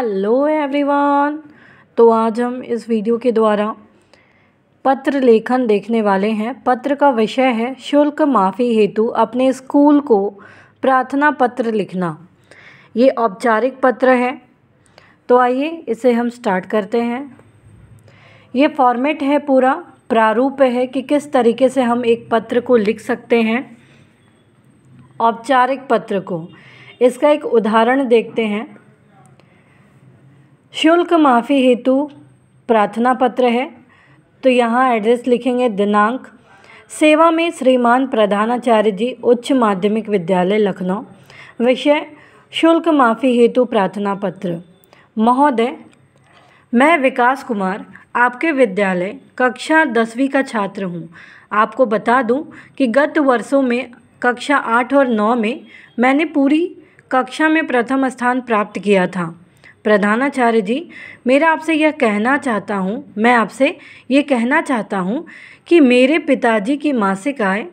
Hello everyone तो आज हम इस वीडियो के द्वारा पत्र लेखन देखने वाले हैं पत्र का विषय है शुल्क माफ़ी हेतु अपने स्कूल को प्रार्थना पत्र लिखना ये औपचारिक पत्र है तो आइए इसे हम स्टार्ट करते हैं ये फॉर्मेट है पूरा प्रारूप है कि किस तरीके से हम एक पत्र को लिख सकते हैं औपचारिक पत्र को इसका एक उदाहरण देखते हैं शुल्क माफ़ी हेतु प्रार्थना पत्र है तो यहाँ एड्रेस लिखेंगे दिनांक सेवा में श्रीमान प्रधानाचार्य जी उच्च माध्यमिक विद्यालय लखनऊ विषय शुल्क माफ़ी हेतु प्रार्थना पत्र महोदय मैं विकास कुमार आपके विद्यालय कक्षा दसवीं का छात्र हूँ आपको बता दूँ कि गत वर्षों में कक्षा आठ और नौ में मैंने पूरी कक्षा में प्रथम स्थान प्राप्त किया था प्रधानाचार्य जी मेरा आपसे यह कहना चाहता हूँ मैं आपसे ये कहना चाहता हूँ कि मेरे पिताजी की मासिक आय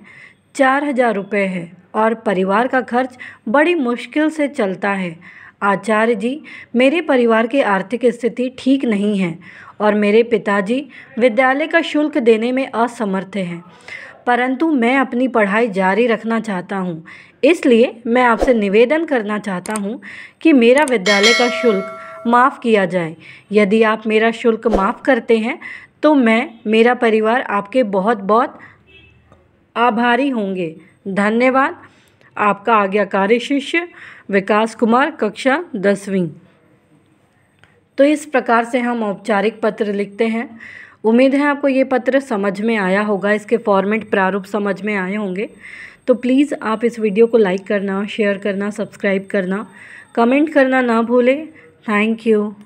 चार हजार रुपये है और परिवार का खर्च बड़ी मुश्किल से चलता है आचार्य जी मेरे परिवार की आर्थिक स्थिति ठीक नहीं है और मेरे पिताजी विद्यालय का शुल्क देने में असमर्थ हैं परंतु मैं अपनी पढ़ाई जारी रखना चाहता हूँ इसलिए मैं आपसे निवेदन करना चाहता हूँ कि मेरा विद्यालय का शुल्क माफ़ किया जाए यदि आप मेरा शुल्क माफ़ करते हैं तो मैं मेरा परिवार आपके बहुत बहुत आभारी होंगे धन्यवाद आपका आज्ञाकारी शिष्य विकास कुमार कक्षा दसवीं तो इस प्रकार से हम औपचारिक पत्र लिखते हैं उम्मीद है आपको ये पत्र समझ में आया होगा इसके फॉर्मेट प्रारूप समझ में आए होंगे तो प्लीज़ आप इस वीडियो को लाइक करना शेयर करना सब्सक्राइब करना कमेंट करना ना भूलें Thank you.